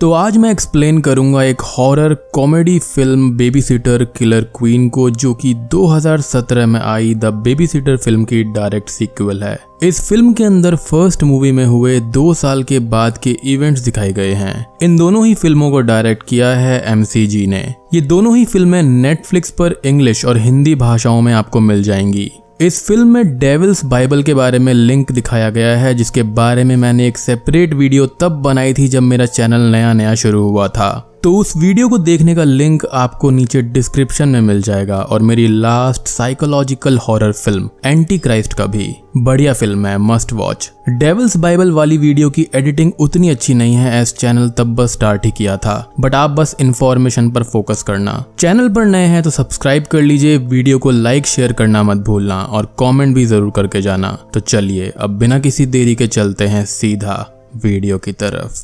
तो आज मैं एक्सप्लेन करूंगा एक horror comedy film babysitter killer queen को जो कि 2017 में आई द बेबी सीटर फिल्म की डायरेक्ट सीक्वल है इस फिल्म के अंदर फर्स्ट मूवी में हुए दो साल के बाद के इवेंट्स दिखाए गए हैं इन दोनों ही फिल्मों को डायरेक्ट किया है एम ने ये दोनों ही फिल्में नेटफ्लिक्स पर इंग्लिश और हिंदी भाषाओं में आपको मिल जाएंगी इस फिल्म में डेविल्स बाइबल के बारे में लिंक दिखाया गया है जिसके बारे में मैंने एक सेपरेट वीडियो तब बनाई थी जब मेरा चैनल नया नया शुरू हुआ था तो उस वीडियो को देखने का लिंक आपको नीचे डिस्क्रिप्शन में मिल जाएगा और मेरी last psychological horror film Antichrist का भी बढ़िया फिल्म है मस्ट वॉच डेवल्स बाइबल वाली वीडियो की एडिटिंग उतनी अच्छी नहीं है एस चैनल तब बस स्टार्ट ही किया था बट आप बस इन्फॉर्मेशन पर फोकस करना चैनल पर नए हैं तो सब्सक्राइब कर लीजिए वीडियो को लाइक शेयर करना मत भूलना और कॉमेंट भी जरूर करके जाना तो चलिए अब बिना किसी देरी के चलते हैं सीधा वीडियो की तरफ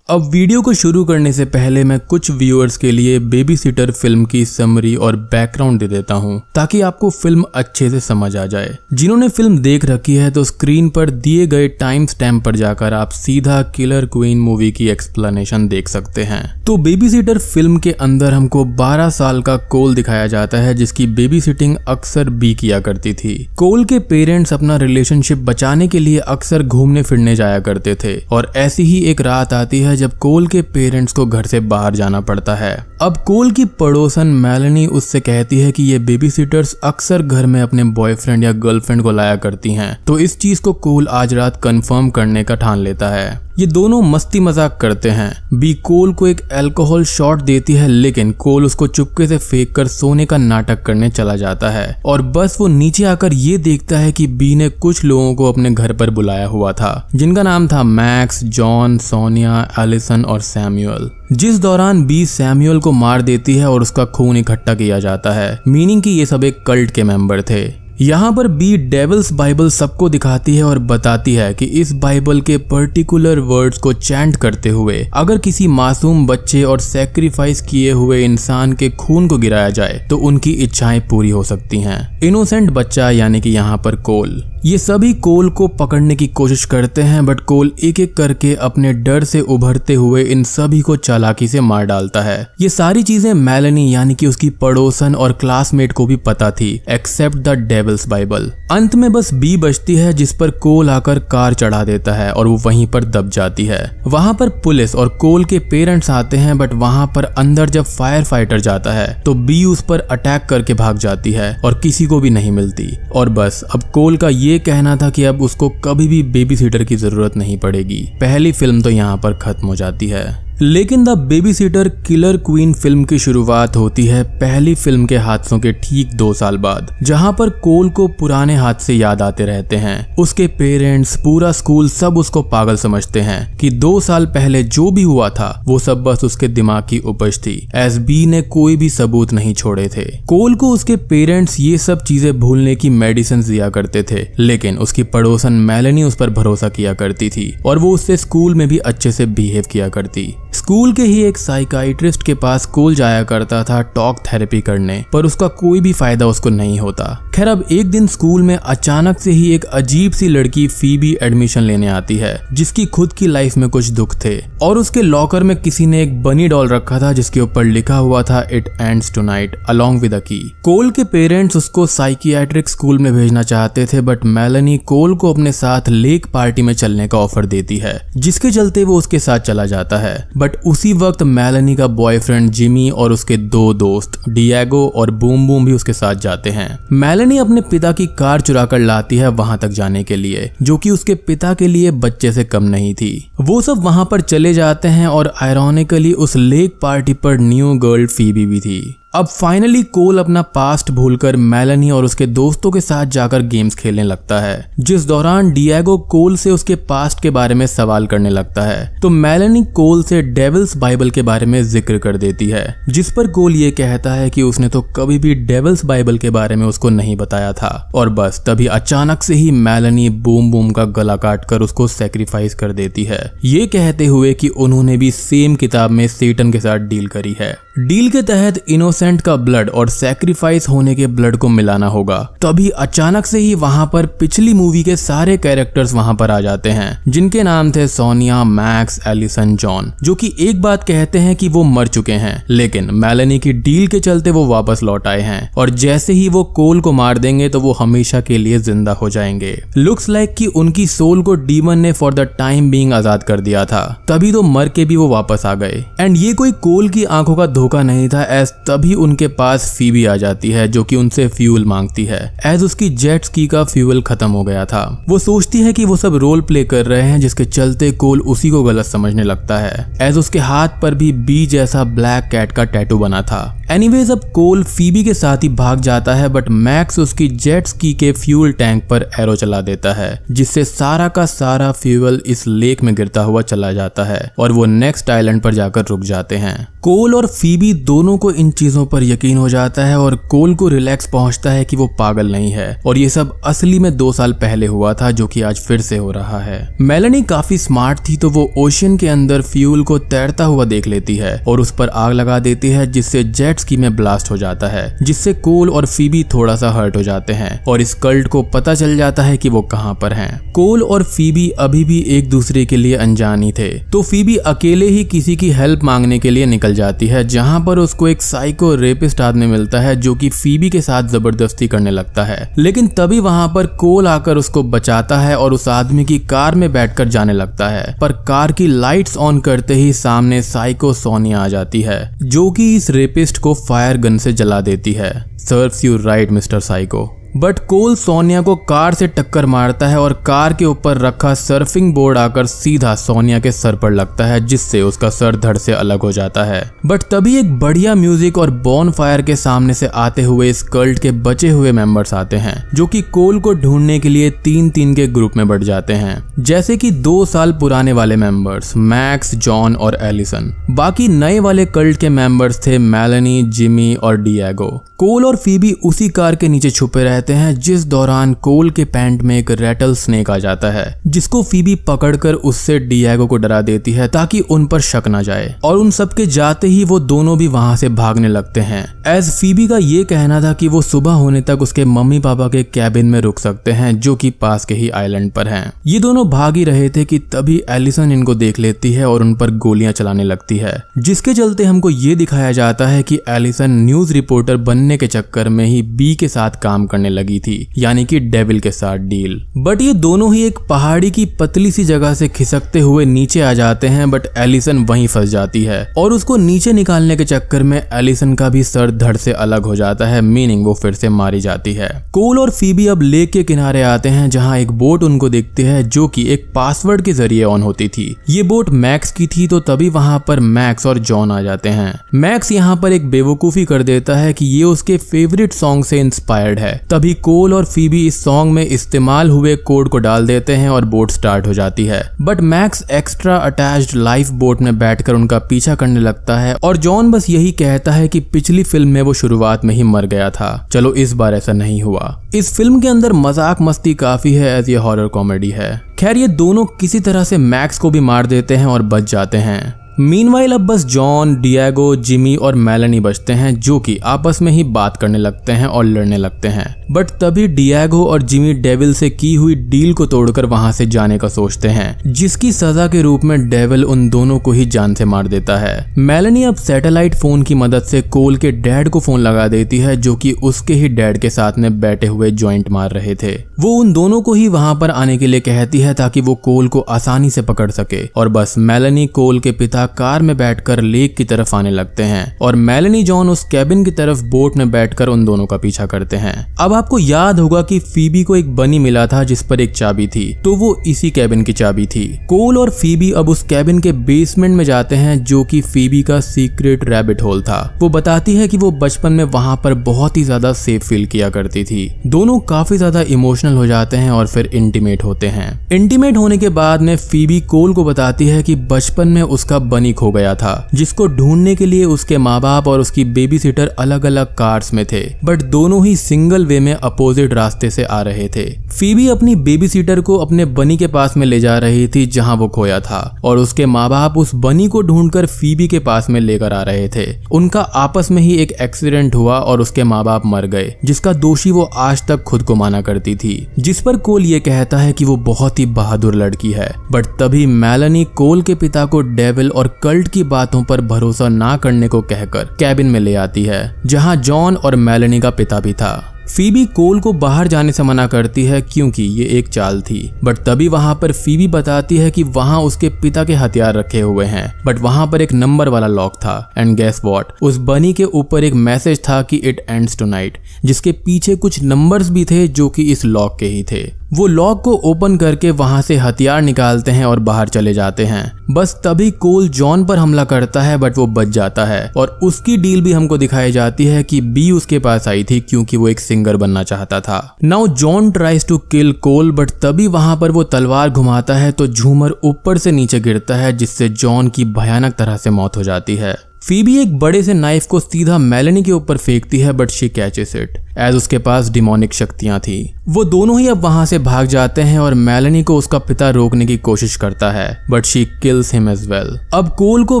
अब वीडियो को शुरू करने से पहले मैं कुछ व्यूअर्स के लिए बेबी सीटर फिल्म की समरी और बैकग्राउंड दे देता हूँ ताकि आपको फिल्म अच्छे से समझ आ जाए जिन्होंने फिल्म देख रखी है तो स्क्रीन पर दिए गए टाइम स्टैम्प पर जाकर आप सीधा किलर क्वीन मूवी की एक्सप्लेनेशन देख सकते हैं तो बेबी सीटर फिल्म के अंदर हमको बारह साल का कोल दिखाया जाता है जिसकी बेबी सिटिंग अक्सर बी किया करती थी कोल के पेरेंट्स अपना रिलेशनशिप बचाने के लिए अक्सर घूमने फिरने जाया करते थे और ऐसी ही एक रात आती है है जब कोल के पेरेंट्स को घर से बाहर जाना पड़ता है अब कोल की पड़ोसन मैलनी उससे कहती है कि ये बेबी सीटर्स अक्सर घर में अपने बॉयफ्रेंड या गर्लफ्रेंड को लाया करती हैं तो इस चीज को कोल आज रात कंफर्म करने का ठान लेता है ये दोनों मस्ती मजाक करते हैं बी कोल को एक अल्कोहल शॉट देती है लेकिन कोल उसको चुपके से फेंक कर सोने का नाटक करने चला जाता है और बस वो नीचे आकर ये देखता है कि बी ने कुछ लोगों को अपने घर पर बुलाया हुआ था जिनका नाम था मैक्स जॉन सोनिया एलिसन और सैम्यूअल जिस दौरान बी सैम्यूअल को मार देती है और उसका खून इकट्ठा किया जाता है मीनिंग कि ये सब एक कल्ट के मेंबर थे यहाँ पर बी डेवल्स बाइबल सबको दिखाती है और बताती है कि इस बाइबल के पर्टिकुलर वर्ड्स को चैंट करते हुए अगर किसी मासूम बच्चे और सेक्रीफाइस किए हुए इंसान के खून को गिराया जाए तो उनकी इच्छाएं पूरी हो सकती हैं इनोसेंट बच्चा यानी कि यहाँ पर कोल ये सभी कोल को पकड़ने की कोशिश करते हैं बट कोल एक एक करके अपने डर से उभरते हुए इन सभी को चालाकी से मार डालता है ये सारी चीजें मैलनी यानी कि उसकी पड़ोसन और क्लासमेट को भी पता थी एक्सेप्ट द डेविल्स बाइबल अंत में बस बी बचती है जिस पर कोल आकर कार चढ़ा देता है और वो वहीं पर दब जाती है वहां पर पुलिस और कोल के पेरेंट्स आते हैं बट वहां पर अंदर जब फायर फाइटर जाता है तो बी उस पर अटैक करके भाग जाती है और किसी को भी नहीं मिलती और बस अब कोल का ये ये कहना था कि अब उसको कभी भी बेबी सीटर की जरूरत नहीं पड़ेगी पहली फिल्म तो यहाँ पर खत्म हो जाती है लेकिन the babysitter killer queen film की शुरुआत होती है पहली फिल्म के हादसों के ठीक दो साल बाद जहां पर कोल को पुराने हादसे याद आते रहते हैं उसके पेरेंट्स पूरा स्कूल सब उसको पागल समझते हैं कि दो साल पहले जो भी हुआ था वो सब बस उसके दिमाग की उपज थी एस बी ने कोई भी सबूत नहीं छोड़े थे कोल को उसके पेरेंट्स ये सब चीजें भूलने की मेडिसिन दिया करते थे लेकिन उसकी पड़ोसन मैलनी उस पर भरोसा किया करती थी और वो उससे स्कूल में भी अच्छे से बिहेव किया करती स्कूल के ही एक साइकाइट्रिस्ट के पास कोल जाया करता था टॉक थेरेपी करने पर उसका कोई भी फायदा उसको नहीं होता खैर अब एक दिन स्कूल में अचानक से ही एक अजीब सी लड़की फीबी एडमिशन लेने आती है जिसकी खुद की लाइफ में कुछ दुख थे और उसके लॉकर में किसी ने एक बनी डॉल रखा था जिसके ऊपर लिखा हुआ था it end night along with की कोल के पेरेंट्स उसको साइकियाट्रिक स्कूल में भेजना चाहते थे बट मेलनी कोल को अपने साथ लेक पार्टी में चलने का ऑफर देती है जिसके चलते वो उसके साथ चला जाता है बट बट उसी वक्त मैलनी का बॉयफ्रेंड जिमी और उसके दो दोस्त डियागो और बूम बूम भी उसके साथ जाते हैं मैलनी अपने पिता की कार चुरा कर लाती है वहां तक जाने के लिए जो कि उसके पिता के लिए बच्चे से कम नहीं थी वो सब वहां पर चले जाते हैं और आयरॉनिकली उस लेक पार्टी पर न्यू गर्ल फीबी भी थी अब फाइनली कोल अपना पास्ट भूलकर मेलनी और उसके दोस्तों के साथ जाकर गेम्स खेलने लगता है जिस दौरान डियागो कोल से उसके पास्ट के बारे में सवाल करने लगता है तो मेलनी कोल से डेविल्स बाइबल के बारे में जिक्र कर देती है जिस पर कोल ये कहता है कि उसने तो कभी भी डेविल्स बाइबल के बारे में उसको नहीं बताया था और बस तभी अचानक से ही मेलनी बूम बूम का गला काट कर उसको सेक्रीफाइस कर देती है ये कहते हुए कि उन्होंने भी सेम किताब में सेटन के साथ डील करी है डील के तहत इनोसेंट इनोसेंट का ब्लड और सेक्रीफाइस होने के ब्लड को मिलाना होगा तभी अचानक से ही वहां पर पिछली मूवी के सारे कैरेक्टर्स वहां पर आ जाते हैं जिनके नाम थे सोनिया मैक्स एलिसन जॉन जो कि एक बात कहते हैं कि वो मर चुके हैं लेकिन मैलेनी की डील के चलते वो वापस लौट आए हैं और जैसे ही वो कोल को मार देंगे तो वो हमेशा के लिए जिंदा हो जाएंगे लुक्स लाइक like कि उनकी सोल को डीमन ने फॉर द टाइम बींग आजाद कर दिया था तभी तो मर के भी वो वापस आ गए एंड ये कोई कोल की आंखों का धोखा नहीं था एस तभी उनके पास फीबी आ जाती है जो कि उनसे फ्यूल मांगती है एज उसकी जेट स्की का फ्यूल खत्म हो गया था वो सोचती है कि वो सब रोल प्ले कर रहे हैं जिसके चलते कोल उसी को गलत समझने लगता है एज उसके हाथ पर भी बी जैसा ब्लैक कैट का टैटू बना था एनीवेज अब कोल फीबी के साथ ही भाग जाता है बट मैक्स उसकी जेट्स की के फ्यूल टैंक पर एरो चला देता है जिससे सारा का सारा फ्यूल इस लेक में गिरता हुआ चला जाता है और वो नेक्स्ट आइलैंड पर जाकर रुक जाते हैं कोल और फीबी दोनों को इन चीजों चीज़ों पर यकीन हो जाता है और कोल को रिलैक्स पहुंचता है कि वो पागल नहीं है और ये सब असली में दो साल पहले हुआ था जो कि आज फिर से हो रहा है मेलनी काफी स्मार्ट थी तो वो ओशियन के अंदर फ्यूल को तैरता हुआ देख लेती है और उस पर आग लगा देती है जिससे जेट स्की में ब्लास्ट हो जाता है जिससे कोल और फीबी थोड़ा सा हर्ट हो जाते हैं और इस कल्ट को पता चल जाता है कि वो कहाँ पर हैं कोल और फीबी अभी भी एक दूसरे के लिए अनजानी थे तो फीबी अकेले ही किसी की हेल्प मांगने के लिए निकल जाती है जहाँ पर उसको एक साइको को रेपिस्ट आदमी मिलता है जो कि फीबी के साथ जबरदस्ती करने लगता है लेकिन तभी वहां पर कोल आकर उसको बचाता है और उस आदमी की कार में बैठकर जाने लगता है पर कार की लाइट्स ऑन करते ही सामने साइको सोनिया आ जाती है जो कि इस रेपिस्ट को फायर गन से जला देती है serves you right mister psycho but Cole Sonya को कार से टक्कर मारता है और कार के ऊपर रखा सर्फिंग बोर्ड आकर सीधा सोनिया के सर पर लगता है जिससे उसका सर धड़ से अलग हो जाता है बट तभी एक बढ़िया म्यूजिक और बॉन फायर के सामने से आते हुए इस कल्ट के बचे हुए मेंबर्स आते हैं जो कि कोल को ढूंढने के लिए तीन तीन के ग्रुप में बढ़ जाते हैं जैसे कि दो साल पुराने वाले मेंबर्स मैक्स जॉन और एलिसन बाकी नए वाले कल्ट के मेंबर्स थे मेलनी जिमी और डिएगो कोल और फीबी उसी कार के नीचे छुपे रहते रहते हैं जिस दौरान कोल के पैंट में एक रेटल स्नेक आ जाता है जिसको फीबी पकड़कर उससे डियागो को डरा देती है ताकि उन पर शक ना जाए और उन सबके जाते ही वो दोनों भी वहां से भागने लगते हैं एज फीबी का ये कहना था कि वो सुबह होने तक उसके मम्मी पापा के कैबिन में रुक सकते हैं जो कि पास के ही आइलैंड पर हैं ये दोनों भाग ही रहे थे कि तभी एलिसन इनको देख लेती है और उन पर गोलियां चलाने लगती है जिसके चलते हमको ये दिखाया जाता है कि एलिसन न्यूज रिपोर्टर बनने के चक्कर में ही बी के साथ काम करने लगी थी यानी कि डेविल के साथ डील बट ये दोनों ही एक पहाड़ी की पतली सी जगह से खिसकते हुए नीचे आ जाते हैं बट एलिसन वहीं फंस जाती है और उसको नीचे निकालने के चक्कर में एलिसन का भी सर धड़ से अलग हो जाता है मीनिंग वो फिर से मारी जाती है कोल और फीबी अब लेक के किनारे आते हैं जहाँ एक बोट उनको दिखती है जो की एक पासवर्ड के जरिए ऑन होती थी ये बोट मैक्स की थी तो तभी वहां पर मैक्स और जॉन आ जाते हैं मैक्स यहाँ पर एक बेवकूफी कर देता है कि ये उसके फेवरेट सॉन्ग से इंस्पायर्ड है तभी तभी कोल और फीबी इस सॉन्ग में इस्तेमाल हुए कोड को डाल देते हैं और बोट स्टार्ट हो जाती है but Max extra attach lifeboat में बैठकर उनका पीछा करने लगता है और जॉन बस यही कहता है कि पिछली फिल्म में वो शुरुआत में ही मर गया था चलो इस बार ऐसा नहीं हुआ इस फिल्म के अंदर मजाक मस्ती काफी है एज ये हॉरर कॉमेडी है खैर ये दोनों किसी तरह से मैक्स को भी मार देते हैं और बच जाते हैं मीनवाइल अब बस जॉन डियागो जिमी और मेलनी बचते हैं जो कि आपस में ही बात करने लगते हैं और लड़ने लगते हैं बट तभी डियागो और जिमी डेविल से की हुई डील को तोड़कर वहां से जाने का सोचते हैं जिसकी सजा के रूप में डेविल उन दोनों को ही जान से मार देता है मेलनी अब सैटेलाइट फोन की मदद से कोल के डैड को फोन लगा देती है जो की उसके ही डैड के साथ में बैठे हुए ज्वाइंट मार रहे थे वो उन दोनों को ही वहां पर आने के लिए कहती है ताकि वो कोल को आसानी से पकड़ सके और बस मेलनी कोल के पिता कार में बैठकर लेक की तरफ आने लगते हैं और मेलनी जॉन उस कैबिन की तरफ बोट में बैठकर उन दोनों का पीछा करते हैं अब आपको याद होगा कि फीबी को एक बनी मिला था जिस पर एक चाबी थी तो वो इसी कैबिन की चाबी थी कोल और फीबी अब उस कैबिन के बेसमेंट में जाते हैं जो कि फीबी का सीक्रेट रैबिट होल था वो बताती है कि वो बचपन में वहां पर बहुत ही ज्यादा सेफ फील किया करती थी दोनों काफी ज्यादा इमोशनल हो जाते हैं और फिर इंटीमेट होते हैं इंटीमेट होने के बाद में फीबी कोल को बताती है कि बचपन में उसका बनी खो गया था जिसको ढूंढने के लिए उसके माँ बाप और उसकी बेबी सीटर अलग अलग कार्स में थे बट दोनों ही सिंगल वे में अपोजिट रास्ते से आ रहे थे फीबी अपनी बेबी सीटर को अपने बनी के पास में ले जा रही थी जहाँ वो खोया था और उसके माँ बाप उस बनी को कर फीबी के पास में लेकर आ रहे थे उनका आपस में ही एक एक्सीडेंट हुआ और उसके माँ बाप मर गए जिसका दोषी वो आज तक खुद को माना करती थी जिस पर कोल ये कहता है कि वो बहुत ही बहादुर लड़की है बट तभी मैलनी कोल के पिता को डेविल और और कल्ट की बातों पर भरोसा ना करने को कहकर कैबिन में ले आती है जहां जॉन और मेलनी का पिता भी था फीबी कोल को बाहर जाने से मना करती है क्योंकि ये एक चाल थी बट तभी वहां पर फीबी बताती है कि वहां उसके पिता के हथियार रखे हुए हैं बट वहां पर एक नंबर वाला लॉक था एंड गैस वॉट उस बनी के ऊपर एक मैसेज था कि इट एंड्स टुनाइट जिसके पीछे कुछ नंबर्स भी थे जो कि इस लॉक के ही थे वो लॉक को ओपन करके वहां से हथियार निकालते हैं और बाहर चले जाते हैं बस तभी कोल जॉन पर हमला करता है बट वो बच जाता है और उसकी डील भी हमको दिखाई जाती है कि बी उसके पास आई थी क्योंकि वो एक सिंगर बनना चाहता था now John tries to kill Cole but तभी वहां पर वो तलवार घुमाता है तो झूमर ऊपर से नीचे गिरता है जिससे जॉन की भयानक तरह से मौत हो जाती है फीबी एक बड़े से नाइफ को सीधा मेलनी के ऊपर फेंकती है but she catches it as उसके पास डिमोनिक शक्तियां थी वो दोनों ही अब वहां से भाग जाते हैं और मेलनी को उसका पिता रोकने की कोशिश करता है but she kills him as well अब कोल को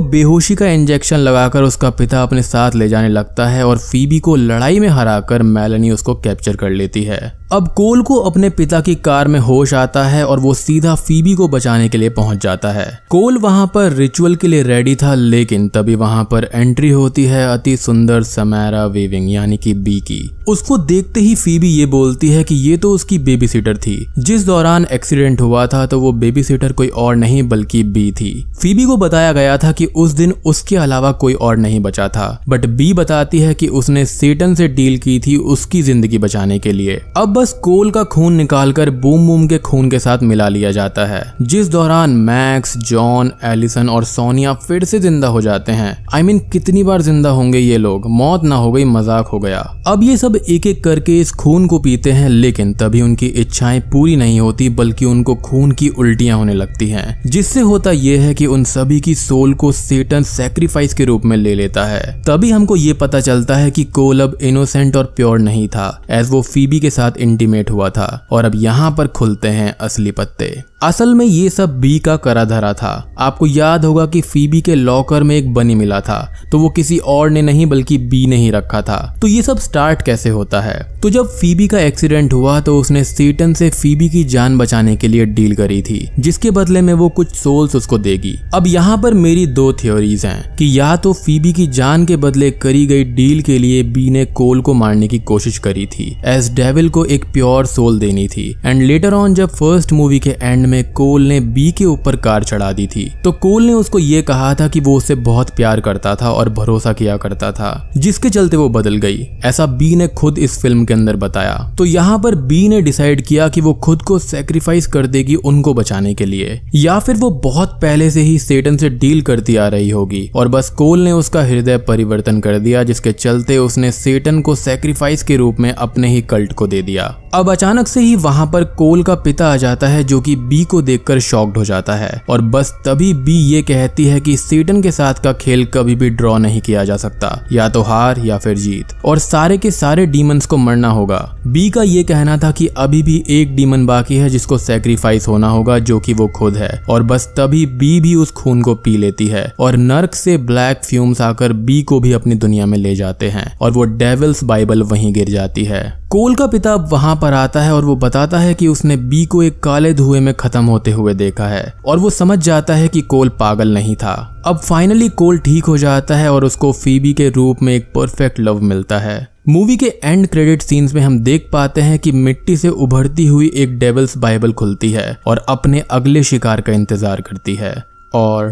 बेहोशी का इंजेक्शन लगाकर उसका पिता अपने साथ ले जाने लगता है और फीबी को लड़ाई में हराकर मेलनी उसको कैप्चर कर लेती है अब कोल को अपने पिता की कार में होश आता है और वो सीधा फीबी को बचाने के लिए पहुंच जाता है कोल वहां पर रिचुअल के लिए रेडी था लेकिन तभी वहां पर पर एंट्री होती है अति सुंदर समैरा वेविंग यानी कि बी की उसको देखते ही फीबी ये बोलती है कि ये तो उसकी बेबी सीटर थी जिस दौरान एक्सीडेंट हुआ था तो वो बेबी सीटर कोई और नहीं बल्कि बी थी फीबी को बताया गया था कि उस दिन उसके अलावा कोई और नहीं बचा था बट बी बताती है कि उसने सेटन से डील की थी उसकी जिंदगी बचाने के लिए अब बस कोल का खून निकालकर बूम बूम के खून के साथ मिला लिया जाता है जिस दौरान मैक्स जॉन एलिसन और सोनिया फिर से जिंदा हो जाते हैं आई आई मीन कितनी बार जिंदा होंगे ये लोग मौत ना हो गई मजाक हो गया अब ये सब एक एक करके इस खून को पीते हैं लेकिन तभी उनकी इच्छाएं पूरी नहीं होती बल्कि उनको खून की उल्टियां होने लगती हैं जिससे होता यह है कि उन सभी की सोल को सेटन सेक्रीफाइस के रूप में ले लेता है तभी हमको ये पता चलता है कि कोल अब इनोसेंट और प्योर नहीं था एज वो फीबी के साथ इंटीमेट हुआ था और अब यहाँ पर खुलते हैं असली पत्ते असल में ये सब बी का करा धरा था आपको याद होगा कि फीबी के लॉकर में एक बनी मिला था तो वो किसी और ने नहीं बल्कि बी ने ही रखा था तो ये सब स्टार्ट कैसे होता है तो जब फीबी का एक्सीडेंट हुआ तो उसने सीटन से फीबी की जान बचाने के लिए डील करी थी जिसके बदले में वो कुछ सोल्स उसको देगी अब यहाँ पर मेरी दो थ्योरीज हैं कि या तो फीबी की जान के बदले करी गई डील के लिए बी ने कोल को मारने की कोशिश करी थी एस डेविल को एक प्योर सोल देनी थी एंड लेटर ऑन जब फर्स्ट मूवी के एंड एंड में कोल ने बी के ऊपर कार चढ़ा दी थी तो कोल ने उसको ये कहा था कि वो उसे बहुत प्यार करता था और भरोसा किया करता था जिसके चलते वो बदल गई ऐसा बी ने खुद इस फिल्म के अंदर बताया तो यहाँ पर बी ने डिसाइड किया कि वो खुद को सेक्रीफाइस कर देगी उनको बचाने के लिए या फिर वो बहुत पहले से ही सेटन से डील करती आ रही होगी और बस कोल ने उसका हृदय परिवर्तन कर दिया जिसके चलते उसने सेटन को सेक्रीफाइस के रूप में अपने ही कल्ट को दे दिया अब अचानक से ही वहां पर कोल का पिता आ जाता है जो कि बी बी को देखकर शॉक्ड हो जाता है और बस तभी बी ये कहती है कि सेटन के साथ का खेल कभी भी ड्रॉ नहीं किया जा सकता या तो हार या फिर जीत और सारे के सारे डीमंस को मरना होगा बी का ये कहना था कि अभी भी एक डीमन बाकी है जिसको सेक्रीफाइस होना होगा जो कि वो खुद है और बस तभी बी भी उस खून को पी लेती है और नर्क से ब्लैक फ्यूम्स आकर बी को भी अपनी दुनिया में ले जाते हैं और वो डेविल्स बाइबल वहीं गिर जाती है कोल का पिता वहां पर आता है और वो बताता है कि उसने बी को एक काले धुएं में खत्म होते हुए देखा है और वो समझ जाता है कि कोल पागल नहीं था अब फाइनली कोल ठीक हो जाता है और उसको फीबी के रूप में एक परफेक्ट लव मिलता है मूवी के एंड क्रेडिट सीन्स में हम देख पाते हैं कि मिट्टी से उभरती हुई एक डेवल्स बाइबल खुलती है और अपने अगले शिकार का इंतजार करती है और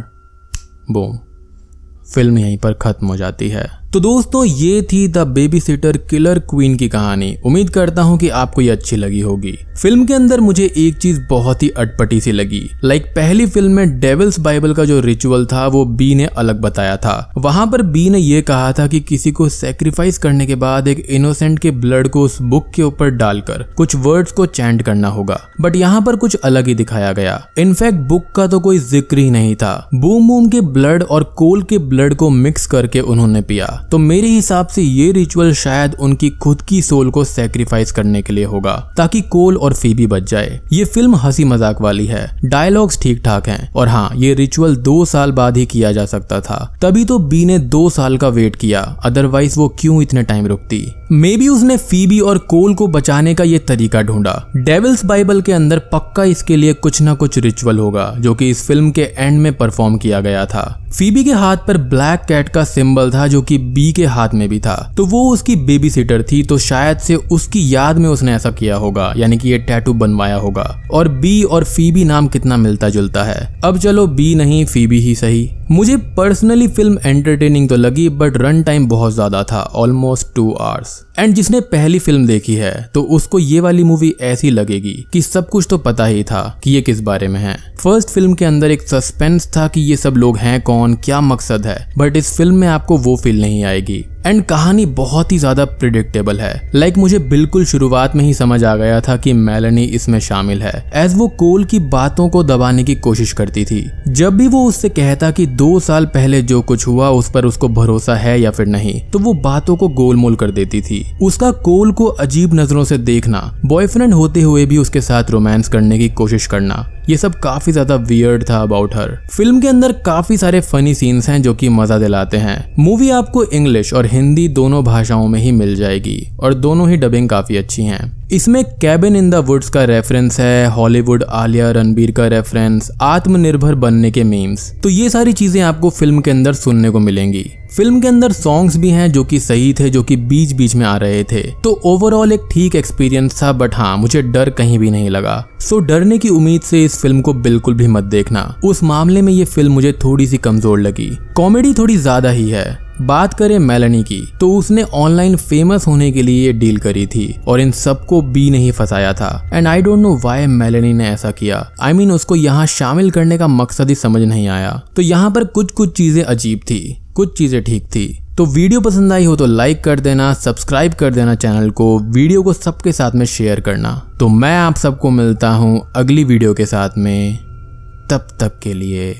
बो फिल्म यहीं पर खत्म हो जाती है तो दोस्तों ये थी the babysitter killer queen की कहानी उम्मीद करता हूँ कि आपको ये अच्छी लगी होगी फिल्म के अंदर मुझे एक चीज बहुत ही अटपटी सी लगी लाइक पहली फिल्म में डेविल्स बाइबल का जो रिचुअल था वो बी ने अलग बताया था वहां पर बी ने यह कहा था कि किसी को सेक्रीफाइस करने के बाद एक इनोसेंट के ब्लड को उस बुक के ऊपर डालकर कुछ वर्ड्स को चैंट करना होगा बट यहाँ पर कुछ अलग ही दिखाया गया इनफैक्ट बुक का तो कोई जिक्र ही नहीं था बूम बूम के ब्लड और कोल के ब्लड को मिक्स करके उन्होंने पिया तो मेरे हिसाब से ये रिचुअल शायद उनकी खुद की सोल को सेक्रीफाइस करने के लिए होगा ताकि कोल और फीबी बच जाए ये फिल्म हंसी मजाक वाली है डायलॉग्स ठीक ठाक हैं और हाँ ये रिचुअल दो साल बाद ही किया जा सकता था तभी तो बी ने दो साल का वेट किया अदरवाइज वो क्यों इतने टाइम रुकती मे बी उसने फीबी और कोल को बचाने का ये तरीका ढूंढा डेविल्स बाइबल के अंदर पक्का इसके लिए कुछ ना कुछ रिचुअल होगा जो कि इस फिल्म के एंड में परफॉर्म किया गया था फीबी के हाथ पर ब्लैक कैट का सिंबल था जो कि बी के हाथ में भी था तो वो उसकी बेबी सीटर थी तो शायद से उसकी याद में उसने ऐसा किया होगा यानी कि ये टैटू बनवाया होगा और बी और फीबी नाम कितना मिलता जुलता है अब चलो बी नहीं फीबी ही सही मुझे पर्सनली फिल्म एंटरटेनिंग तो लगी बट रन टाइम बहुत ज़्यादा था ऑलमोस्ट टू आवर्स एंड जिसने पहली फिल्म देखी है तो उसको ये वाली मूवी ऐसी लगेगी कि सब कुछ तो पता ही था कि ये किस बारे में है फर्स्ट फिल्म के अंदर एक सस्पेंस था कि ये सब लोग हैं कौन क्या मकसद है बट इस फिल्म में आपको वो फील नहीं आएगी एंड कहानी बहुत ही ज़्यादा प्रिडिक्टेबल है लाइक like मुझे बिल्कुल शुरुआत में ही समझ आ गया था कि मेलनी इसमें शामिल है एज वो कोल की बातों को दबाने की कोशिश करती थी जब भी वो उससे कहता कि दो साल पहले जो कुछ हुआ उस पर उसको भरोसा है या फिर नहीं तो वो बातों को गोलमोल कर देती थी उसका कोल को अजीब नजरों से देखना बॉयफ्रेंड होते हुए भी उसके साथ रोमांस करने की कोशिश करना ये सब काफी ज्यादा वियर्ड था अबाउट हर फिल्म के अंदर काफी सारे फनी सीन्स हैं जो कि मजा दिलाते हैं मूवी आपको इंग्लिश और हिंदी दोनों भाषाओं में ही मिल जाएगी और दोनों ही डबिंग काफी अच्छी हैं इसमें कैबिन इन द वुड्स का रेफरेंस है हॉलीवुड आलिया रणबीर का रेफरेंस आत्मनिर्भर बनने के मीम्स तो ये सारी चीजें आपको फिल्म के अंदर सुनने को मिलेंगी फिल्म के अंदर सॉन्ग्स भी हैं जो कि सही थे जो कि बीच बीच में आ रहे थे तो ओवरऑल एक ठीक एक्सपीरियंस था बट हाँ मुझे डर कहीं भी नहीं लगा सो डरने की उम्मीद से इस फिल्म को बिल्कुल भी मत देखना उस मामले में ये फिल्म मुझे थोड़ी सी कमजोर लगी कॉमेडी थोड़ी ज्यादा ही है बात करें मेलनी की तो उसने ऑनलाइन फेमस होने के लिए ये डील करी थी और इन सबको बी नहीं फसाया फंसाया था and I don't know why Melanie ने ऐसा किया आई I मीन mean, उसको यहाँ शामिल करने का मकसद ही समझ नहीं आया तो यहाँ पर कुछ कुछ चीजें अजीब थी कुछ चीजें ठीक थी तो वीडियो पसंद आई हो तो लाइक कर देना सब्सक्राइब कर देना चैनल को वीडियो को सबके साथ में शेयर करना तो मैं आप सबको मिलता हूँ अगली वीडियो के साथ में तब तक के लिए